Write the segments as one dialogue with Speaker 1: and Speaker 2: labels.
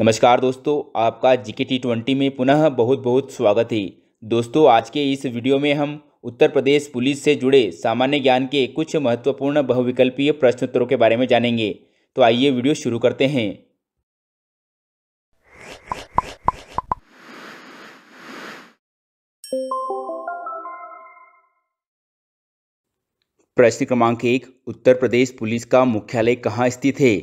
Speaker 1: नमस्कार दोस्तों आपका जीके टी ट्वेंटी में पुनः बहुत बहुत स्वागत है दोस्तों आज के इस वीडियो में हम उत्तर प्रदेश पुलिस से जुड़े सामान्य ज्ञान के कुछ महत्वपूर्ण बहुविकल्पीय प्रश्नोत्तरों के बारे में जानेंगे तो आइए वीडियो शुरू करते हैं प्रश्न क्रमांक एक उत्तर प्रदेश पुलिस का मुख्यालय कहाँ स्थित है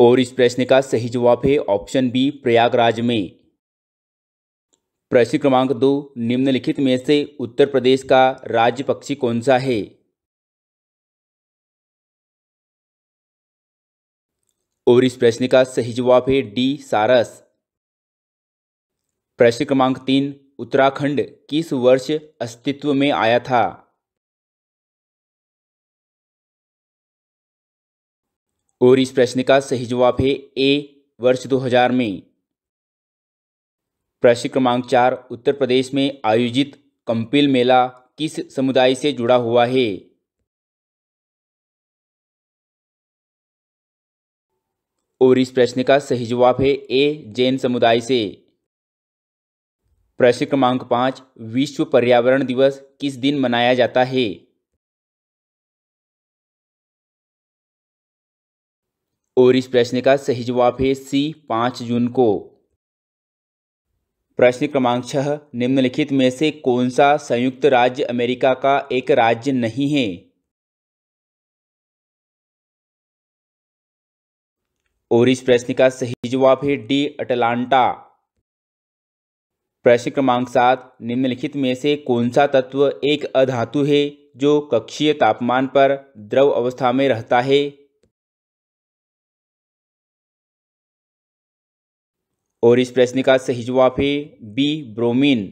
Speaker 1: और इस प्रश्न का सही जवाब है ऑप्शन बी प्रयागराज में प्रश्न क्रमांक दो निम्नलिखित में से उत्तर प्रदेश का राज्य पक्षी कौन सा है और इस प्रश्न का सही जवाब है डी सारस प्रश्न क्रमांक तीन उत्तराखंड किस वर्ष अस्तित्व में आया था और इस प्रश्न का सही जवाब है ए वर्ष 2000 में प्रश्न क्रमांक चार उत्तर प्रदेश में आयोजित कंपिल मेला किस समुदाय से जुड़ा हुआ है और इस प्रश्न का सही जवाब है ए जैन समुदाय से प्रश्न क्रमांक पांच विश्व पर्यावरण दिवस किस दिन मनाया जाता है और इस प्रश्न का सही जवाब है सी पाँच जून को प्रश्न क्रमांक छह निम्नलिखित में से कौन सा संयुक्त राज्य अमेरिका का एक राज्य नहीं है और इस प्रश्न का सही जवाब है डी अटलांटा प्रश्न क्रमांक सात निम्नलिखित में से कौन सा तत्व एक अधातु है जो कक्षीय तापमान पर द्रव अवस्था में रहता है और इस प्रश्न का सही जवाब है बी ब्रोमीन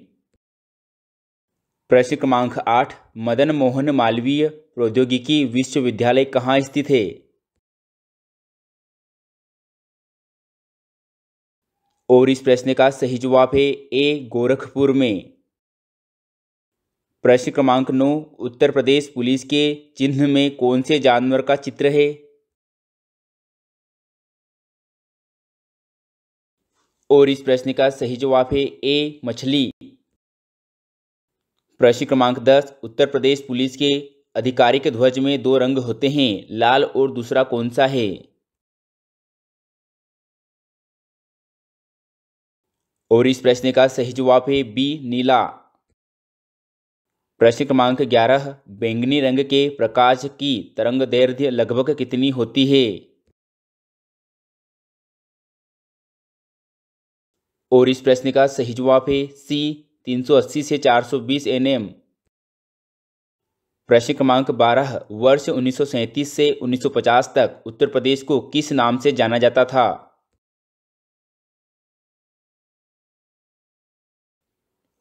Speaker 1: प्रश्न क्रमांक आठ मदन मोहन मालवीय प्रौद्योगिकी विश्वविद्यालय कहाँ स्थित है और इस प्रश्न का सही जवाब है ए गोरखपुर में प्रश्न क्रमांक नौ उत्तर प्रदेश पुलिस के चिन्ह में कौन से जानवर का चित्र है और इस प्रश्न का सही जवाब है ए मछली प्रश्न क्रमांक दस उत्तर प्रदेश पुलिस के अधिकारी के ध्वज में दो रंग होते हैं लाल और दूसरा कौन सा है और इस प्रश्न का सही जवाब है बी नीला प्रश्न क्रमांक ग्यारह बैंगनी रंग के प्रकाश की तरंग दैर्घ्य लगभग कितनी होती है और इस प्रश्न का सही जवाब है सी 380 से 420 एनएम प्रश्न क्रमांक 12 वर्ष उन्नीस से 1950 तक उत्तर प्रदेश को किस नाम से जाना जाता था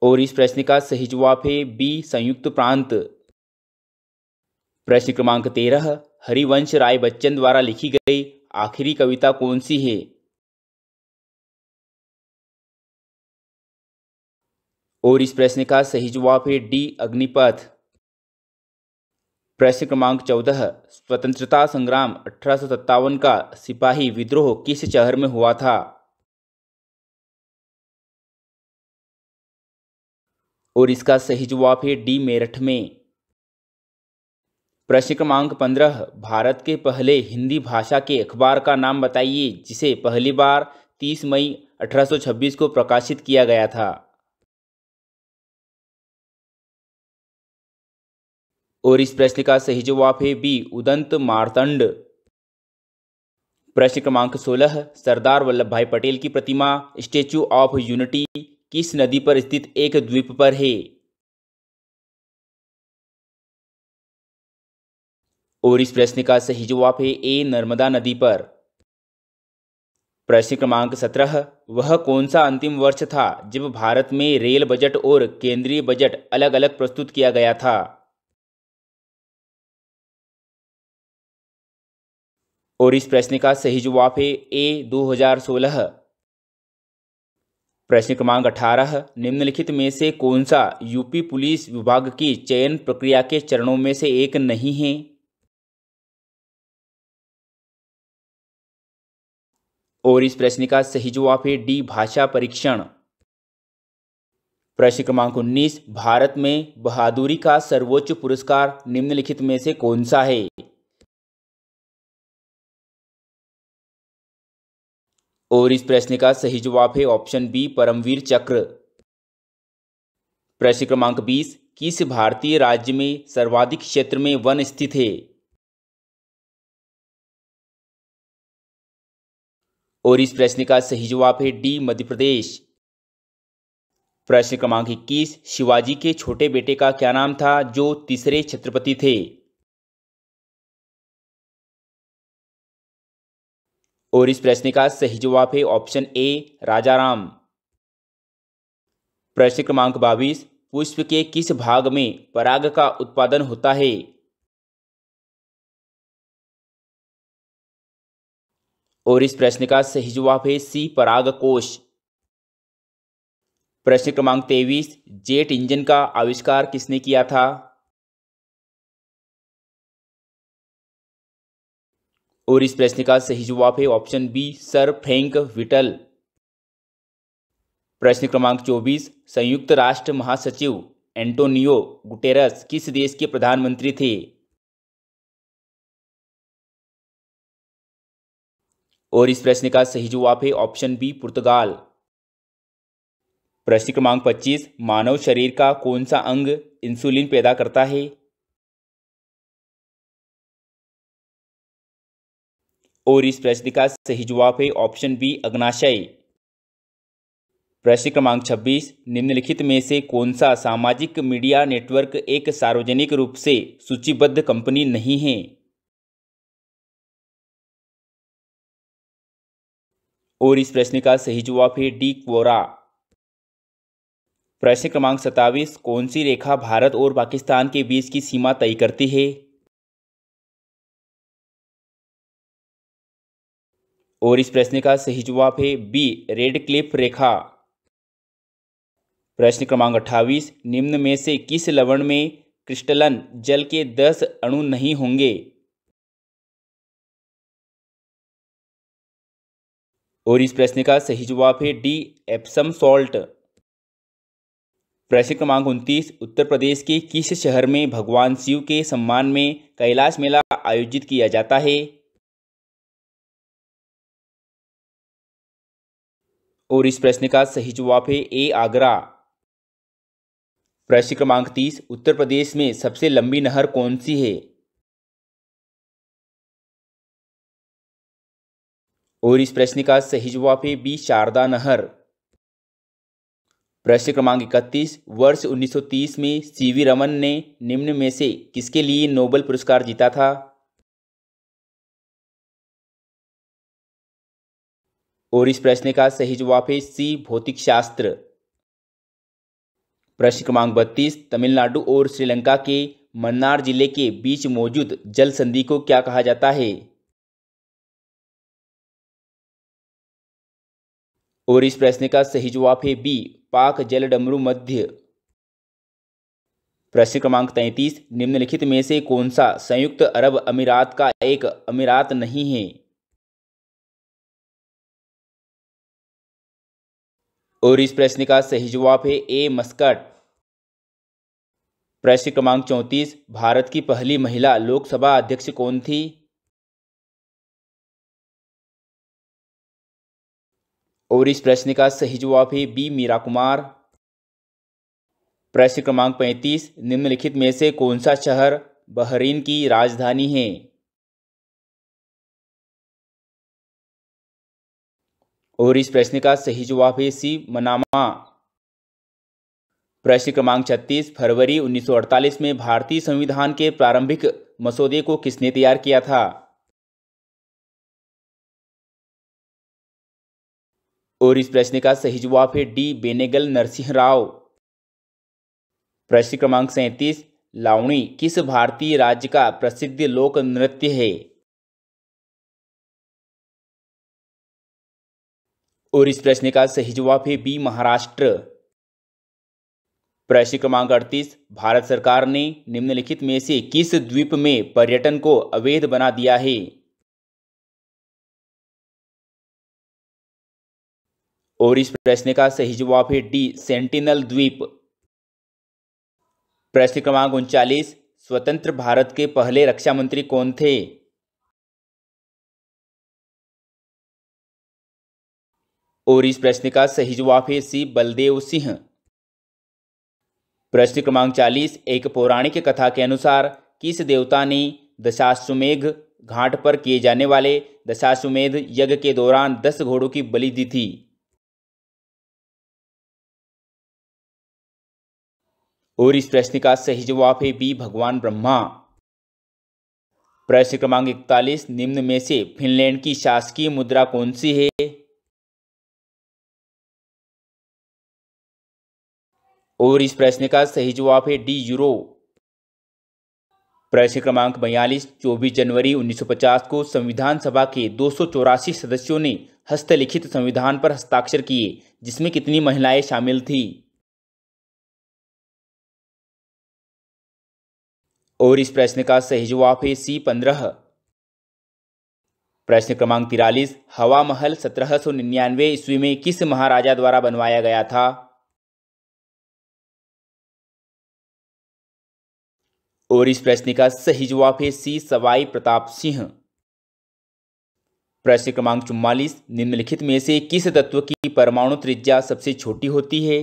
Speaker 1: और इस प्रश्न का सही जवाब है बी संयुक्त प्रांत प्रश्न क्रमांक तेरह हरिवंश राय बच्चन द्वारा लिखी गई आखिरी कविता कौन सी है और इस प्रश्न का सही जवाब है डी अग्निपथ प्रश्न क्रमांक चौदह स्वतंत्रता संग्राम अठारह का सिपाही विद्रोह किस शहर में हुआ था और इसका सही जवाब है डी मेरठ में प्रश्न क्रमांक पंद्रह भारत के पहले हिंदी भाषा के अखबार का नाम बताइए जिसे पहली बार 30 मई 1826 को प्रकाशित किया गया था और इस प्रश्न का सही जवाब है बी उदंत मारतंड प्रश्न क्रमांक 16 सरदार वल्लभ भाई पटेल की प्रतिमा स्टेचू ऑफ यूनिटी किस नदी पर स्थित एक द्वीप पर है और इस प्रश्न का सही जवाब है ए नर्मदा नदी पर प्रश्न क्रमांक सत्रह वह कौन सा अंतिम वर्ष था जब भारत में रेल बजट और केंद्रीय बजट अलग अलग प्रस्तुत किया गया था और इस प्रश्न का सही जवाब है ए 2016 प्रश्न क्रमांक 18 निम्नलिखित में से कौन सा यूपी पुलिस विभाग की चयन प्रक्रिया के चरणों में से एक नहीं है और इस प्रश्न का सही जवाब है डी भाषा परीक्षण प्रश्न क्रमांक उन्नीस भारत में बहादुरी का सर्वोच्च पुरस्कार निम्नलिखित में से कौन सा है और इस प्रश्न का सही जवाब है ऑप्शन बी परमवीर चक्र प्रश्न क्रमांक बीस किस भारतीय राज्य में सर्वाधिक क्षेत्र में वन स्थित है और इस प्रश्न का सही जवाब है डी मध्य प्रदेश प्रश्न क्रमांक इक्कीस शिवाजी के छोटे बेटे का क्या नाम था जो तीसरे छत्रपति थे और इस प्रश्न का सही जवाब है ऑप्शन ए राजाराम प्रश्न क्रमांक बाईस पुष्प के किस भाग में पराग का उत्पादन होता है और इस प्रश्न का सही जवाब है सी पराग कोश प्रश्न क्रमांक तेईस जेट इंजन का आविष्कार किसने किया था और इस प्रश्न का सही जवाब है option B sir Frank Whittle प्रश्न क्रमांक 24 संयुक्त राष्ट्र महासचिव एंटोनियो गुटेरस किस देश के प्रधानमंत्री थे और इस प्रश्न का सही जवाब है ऑप्शन बी पुर्तगाल प्रश्न क्रमांक 25 मानव शरीर का कौन सा अंग इंसुलिन पैदा करता है और इस प्रश्न का सही जवाब है ऑप्शन बी अग्नाशय प्रश्न क्रमांक 26 निम्नलिखित में से कौन सा सामाजिक मीडिया नेटवर्क एक सार्वजनिक रूप से सूचीबद्ध कंपनी नहीं है और इस प्रश्न का सही जवाब है डी क्वोरा प्रश्न क्रमांक सत्तावीस कौन सी रेखा भारत और पाकिस्तान के बीच की सीमा तय करती है और इस प्रश्न का सही जवाब है बी रेड क्लिफ रेखा प्रश्न क्रमांक अट्ठाईस निम्न में से किस लवण में क्रिस्टलन जल के दस अणु नहीं होंगे और इस प्रश्न का सही जवाब है डी एप्सम सॉल्ट प्रश्न क्रमांक उनतीस उत्तर प्रदेश के किस शहर में भगवान शिव के सम्मान में कैलाश मेला आयोजित किया जाता है और इस प्रश्न का सही जवाब है ए आगरा प्रश्न क्रमांक तीस उत्तर प्रदेश में सबसे लंबी नहर कौन सी है और इस प्रश्न का सही जवाब है बी शारदा नहर प्रश्न क्रमांक इकतीस वर्ष 1930 में सीवी रमन ने निम्न में से किसके लिए नोबेल पुरस्कार जीता था और इस प्रश्न का सही जवाब है सी भौतिक शास्त्र प्रश्न क्रमांक बत्तीस तमिलनाडु और श्रीलंका के मन्नार जिले के बीच मौजूद जल संधि को क्या कहा जाता है और इस प्रश्न का सही जवाब है बी पाक जल डमरू मध्य प्रश्न क्रमांक तैतीस निम्नलिखित में से कौन सा संयुक्त अरब अमीरात का एक अमीरात नहीं है और इस प्रश्न का सही जवाब है ए मस्कट प्रश्न क्रमांक चौंतीस भारत की पहली महिला लोकसभा अध्यक्ष कौन थी और इस प्रश्न का सही जवाब है बी मीरा कुमार प्रश्न क्रमांक पैंतीस निम्नलिखित में से कौन सा शहर बहरीन की राजधानी है और इस प्रश्न का सही जवाब है सी मनामा प्रश्न क्रमांक 36 फरवरी 1948 में भारतीय संविधान के प्रारंभिक मसौदे को किसने तैयार किया था और इस प्रश्न का सही जवाब है डी बेनेगल नरसिंह राव प्रश्न क्रमांक सैतीस लावणी किस भारतीय राज्य का प्रसिद्ध लोक नृत्य है और इस प्रश्न का सही जवाब है बी महाराष्ट्र प्रश्न क्रमांक अड़तीस भारत सरकार ने निम्नलिखित में से किस द्वीप में पर्यटन को अवैध बना दिया है और इस प्रश्न का सही जवाब है डी सेंटिनल द्वीप प्रश्न क्रमांक उनचालीस स्वतंत्र भारत के पहले रक्षा मंत्री कौन थे और इस प्रश्न का सही जवाब है सी बलदेव सिंह प्रश्न क्रमांक चालीस एक पौराणिक कथा के अनुसार किस देवता ने दशाश्वमेघ घाट पर किए जाने वाले दशाश्वमेध यज्ञ के दौरान दस घोड़ों की बलि दी थी और इस प्रश्न का सही जवाब है बी भगवान ब्रह्मा प्रश्न क्रमांक इकतालीस निम्न में से फिनलैंड की शासकीय मुद्रा कौन सी है और इस प्रश्न का सही जवाब है डी यूरो प्रश्न क्रमांक बयालीस चौबीस जनवरी 1950 को संविधान सभा के दो सदस्यों ने हस्तलिखित संविधान पर हस्ताक्षर किए जिसमें कितनी महिलाएं शामिल थीं और इस प्रश्न का सही जवाब है सी पंद्रह प्रश्न क्रमांक तिरालीस हवा महल सत्रह सौ निन्यानवे ईस्वी में किस महाराजा द्वारा बनवाया गया था और इस प्रश्न का सही जवाब है सी सवाई प्रताप सिंह प्रश्न क्रमांक चुम्बालीस निम्नलिखित में से किस तत्व की परमाणु त्रिज्या सबसे छोटी होती है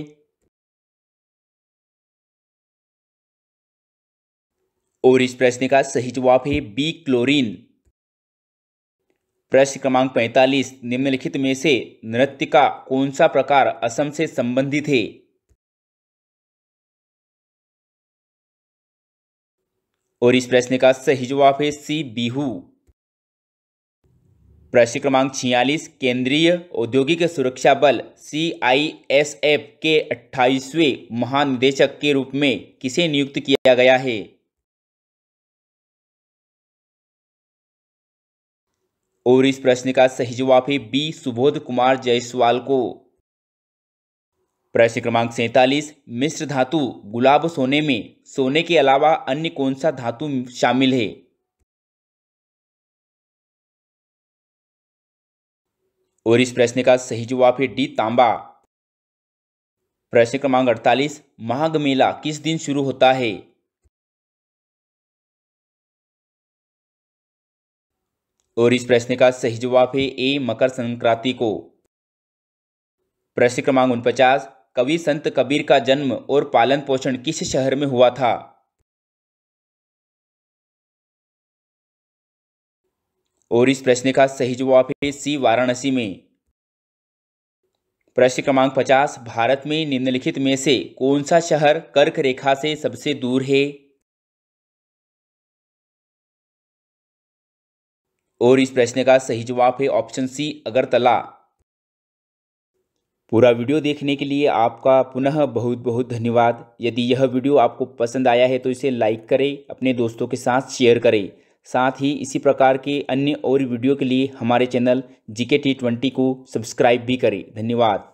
Speaker 1: और इस प्रश्न का सही जवाब है बी क्लोरीन प्रश्न क्रमांक पैंतालीस निम्नलिखित में से नृत्य का कौन सा प्रकार असम से संबंधित है और इस प्रश्न का सही जवाब है सी बिहू प्रश्न क्रमांक छियालीस केंद्रीय औद्योगिक सुरक्षा बल सी आई एस एफ के अट्ठाईसवें महानिदेशक के रूप में किसे नियुक्त किया गया है और इस प्रश्न का सही जवाब है बी सुबोध कुमार जायसवाल को प्रश्न क्रमांक सैंतालीस मिश्र धातु गुलाब सोने में सोने के अलावा अन्य कौन सा धातु शामिल है और इस प्रश्न का सही जवाब है डी तांबा प्रश्न क्रमांक अड़तालीस माघ मेला किस दिन शुरू होता है और इस प्रश्न का सही जवाब है ए मकर संक्रांति को प्रश्न क्रमांक उनपचास कवि संत कबीर का जन्म और पालन पोषण किस शहर में हुआ था और इस प्रश्न का सही जवाब है सी वाराणसी में प्रश्न क्रमांक पचास भारत में निम्नलिखित में से कौन सा शहर कर्क रेखा से सबसे दूर है और इस प्रश्न का सही जवाब है ऑप्शन सी अगरतला पूरा वीडियो देखने के लिए आपका पुनः बहुत बहुत धन्यवाद यदि यह वीडियो आपको पसंद आया है तो इसे लाइक करें अपने दोस्तों के साथ शेयर करें साथ ही इसी प्रकार के अन्य और वीडियो के लिए हमारे चैनल जी के टी ट्वेंटी को सब्सक्राइब भी करें धन्यवाद